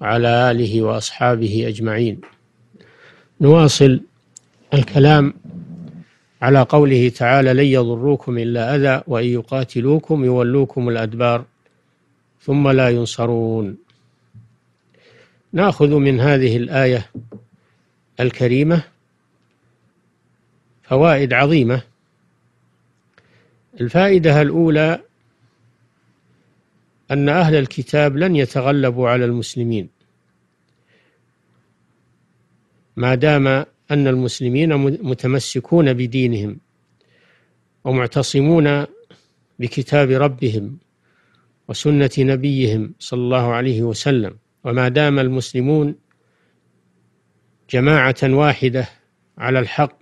وعلى آله وأصحابه أجمعين نواصل الكلام على قوله تعالى لن يضروكم إلا أذى وإن يقاتلوكم يولوكم الأدبار ثم لا ينصرون ناخذ من هذه الآية الكريمة فوائد عظيمة الفائدة الأولى أن أهل الكتاب لن يتغلبوا على المسلمين ما دام أن المسلمين متمسكون بدينهم ومعتصمون بكتاب ربهم وسنة نبيهم صلى الله عليه وسلم وما دام المسلمون جماعة واحدة على الحق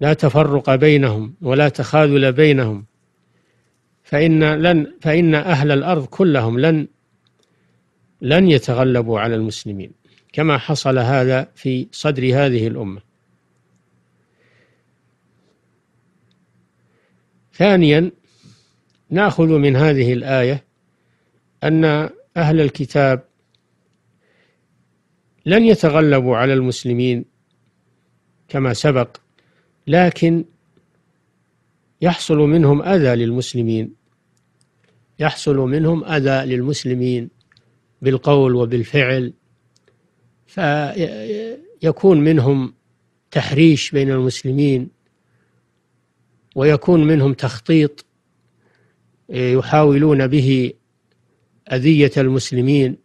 لا تفرق بينهم ولا تخاذل بينهم فإن لن فإن أهل الأرض كلهم لن لن يتغلبوا على المسلمين كما حصل هذا في صدر هذه الأمة ثانيا ناخذ من هذه الآية أن أهل الكتاب لن يتغلبوا على المسلمين كما سبق لكن يحصل منهم أذى للمسلمين يحصل منهم أذى للمسلمين بالقول وبالفعل فيكون منهم تحريش بين المسلمين ويكون منهم تخطيط يحاولون به أذية المسلمين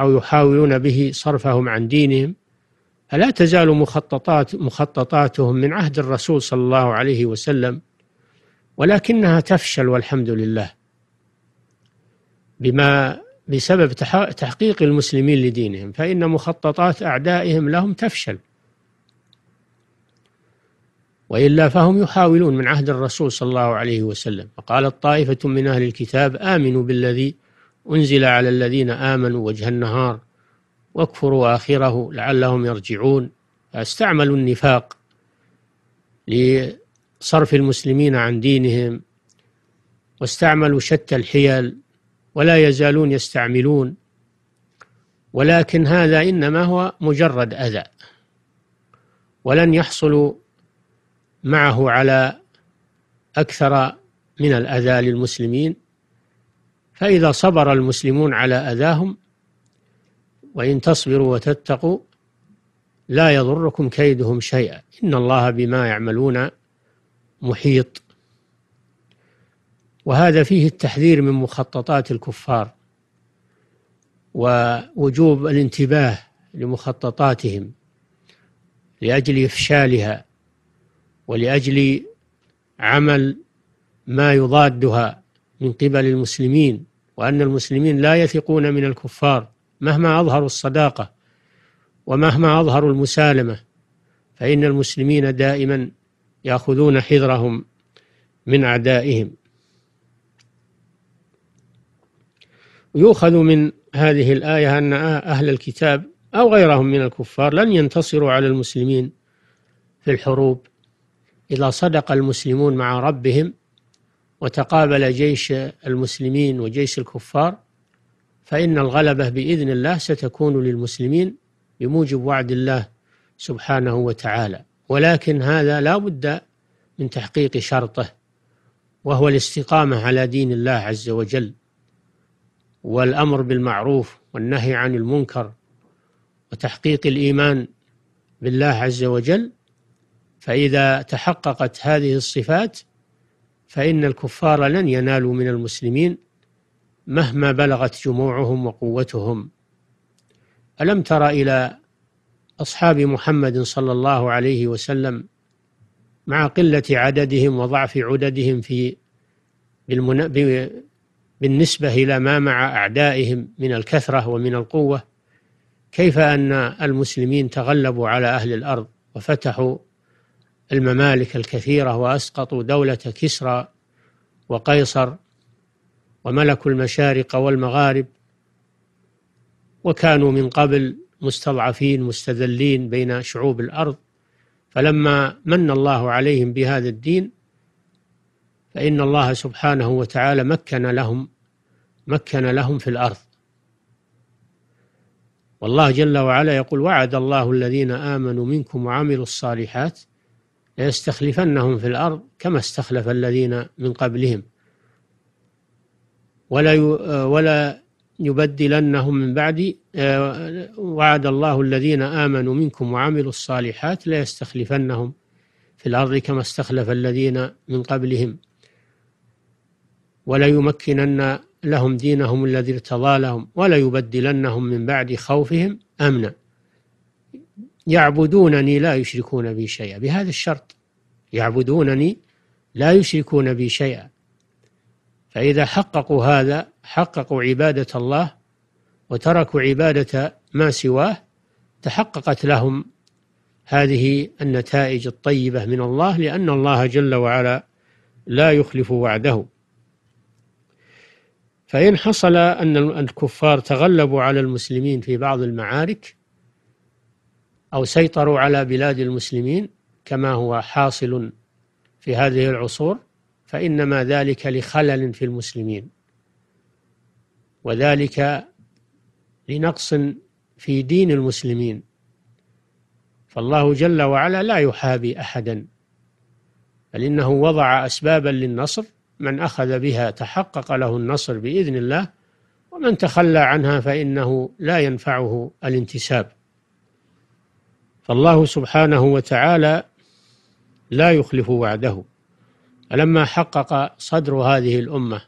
أو يحاولون به صرفهم عن دينهم فلا تزال مخططات مخططاتهم من عهد الرسول صلى الله عليه وسلم ولكنها تفشل والحمد لله بما بسبب تحقيق المسلمين لدينهم فإن مخططات أعدائهم لهم تفشل وإلا فهم يحاولون من عهد الرسول صلى الله عليه وسلم وقالت طائفة من أهل الكتاب آمنوا بالذي أنزل على الذين آمنوا وجه النهار واكفروا آخره لعلهم يرجعون فاستعملوا النفاق لصرف المسلمين عن دينهم واستعملوا شتى الحيل ولا يزالون يستعملون ولكن هذا إنما هو مجرد أذى ولن يحصلوا معه على أكثر من الأذى للمسلمين فإذا صبر المسلمون على أذاهم وإن تصبروا وتتقوا لا يضركم كيدهم شيئا إن الله بما يعملون محيط وهذا فيه التحذير من مخططات الكفار ووجوب الانتباه لمخططاتهم لاجل افشالها ولاجل عمل ما يضادها من قبل المسلمين وان المسلمين لا يثقون من الكفار مهما اظهروا الصداقه ومهما اظهروا المسالمه فان المسلمين دائما ياخذون حذرهم من اعدائهم يؤخذ من هذه الآية أن أهل الكتاب أو غيرهم من الكفار لن ينتصروا على المسلمين في الحروب إذا صدق المسلمون مع ربهم وتقابل جيش المسلمين وجيش الكفار فإن الغلبة بإذن الله ستكون للمسلمين بموجب وعد الله سبحانه وتعالى ولكن هذا لا بد من تحقيق شرطه وهو الاستقامة على دين الله عز وجل والأمر بالمعروف والنهي عن المنكر وتحقيق الإيمان بالله عز وجل فإذا تحققت هذه الصفات فإن الكفار لن ينالوا من المسلمين مهما بلغت جموعهم وقوتهم ألم تر إلى أصحاب محمد صلى الله عليه وسلم مع قلة عددهم وضعف عددهم في بالنسبة إلى ما مع أعدائهم من الكثرة ومن القوة كيف أن المسلمين تغلبوا على أهل الأرض وفتحوا الممالك الكثيرة وأسقطوا دولة كسرى وقيصر وملكوا المشارق والمغارب وكانوا من قبل مستضعفين مستذلين بين شعوب الأرض فلما من الله عليهم بهذا الدين فإن الله سبحانه وتعالى مكن لهم مكن لهم في الأرض والله جل وعلا يقول وعد الله الذين آمنوا منكم وعملوا الصالحات ليستخلفنهم في الأرض كما استخلف الذين من قبلهم ولا ولا يبدلنهم من بعد آه، وعد الله الذين آمنوا منكم وعملوا الصالحات ليستخلفنهم في الأرض كما استخلف الذين من قبلهم وليمكنن لهم دينهم الذي ارتضى لهم وليبدلنهم من بعد خوفهم امنا يعبدونني لا يشركون بي شيئا بهذا الشرط يعبدونني لا يشركون بي شيئا فإذا حققوا هذا حققوا عبادة الله وتركوا عبادة ما سواه تحققت لهم هذه النتائج الطيبة من الله لأن الله جل وعلا لا يخلف وعده فإن حصل أن الكفار تغلبوا على المسلمين في بعض المعارك أو سيطروا على بلاد المسلمين كما هو حاصل في هذه العصور فإنما ذلك لخلل في المسلمين وذلك لنقص في دين المسلمين فالله جل وعلا لا يحابي أحدا بل إنه وضع أسبابا للنصر من أخذ بها تحقق له النصر بإذن الله ومن تخلى عنها فإنه لا ينفعه الانتساب فالله سبحانه وتعالى لا يخلف وعده فلما حقق صدر هذه الأمة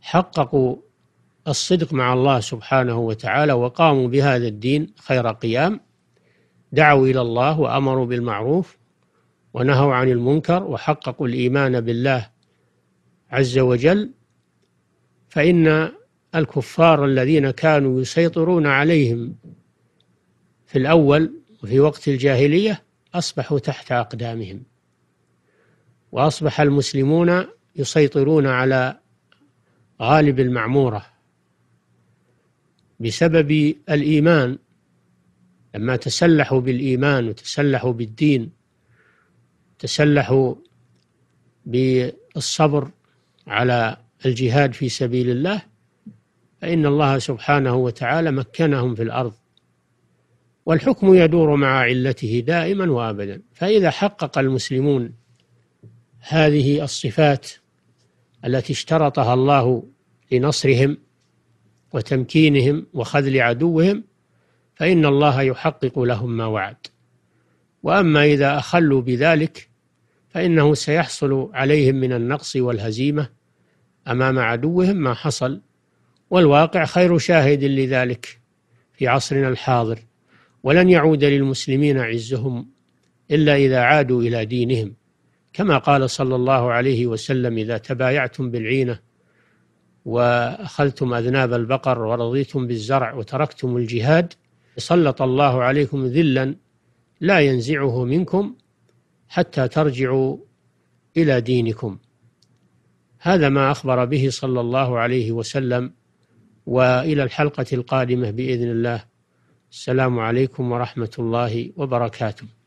حققوا الصدق مع الله سبحانه وتعالى وقاموا بهذا الدين خير قيام دعوا إلى الله وأمروا بالمعروف ونهوا عن المنكر وحققوا الإيمان بالله عز وجل فإن الكفار الذين كانوا يسيطرون عليهم في الأول وفي وقت الجاهلية أصبحوا تحت أقدامهم وأصبح المسلمون يسيطرون على غالب المعمورة بسبب الإيمان لما تسلحوا بالإيمان وتسلحوا بالدين تسلحوا بالصبر على الجهاد في سبيل الله فإن الله سبحانه وتعالى مكنهم في الأرض والحكم يدور مع علته دائما وابدا فإذا حقق المسلمون هذه الصفات التي اشترطها الله لنصرهم وتمكينهم وخذل عدوهم فإن الله يحقق لهم ما وعد وأما إذا أخلوا بذلك فإنه سيحصل عليهم من النقص والهزيمة أمام عدوهم ما حصل والواقع خير شاهد لذلك في عصرنا الحاضر ولن يعود للمسلمين عزهم إلا إذا عادوا إلى دينهم كما قال صلى الله عليه وسلم إذا تبايعتم بالعينة وأخذتم أذناب البقر ورضيتم بالزرع وتركتم الجهاد سلط الله عليكم ذلا لا ينزعه منكم حتى ترجعوا إلى دينكم هذا ما أخبر به صلى الله عليه وسلم وإلى الحلقة القادمة بإذن الله السلام عليكم ورحمة الله وبركاته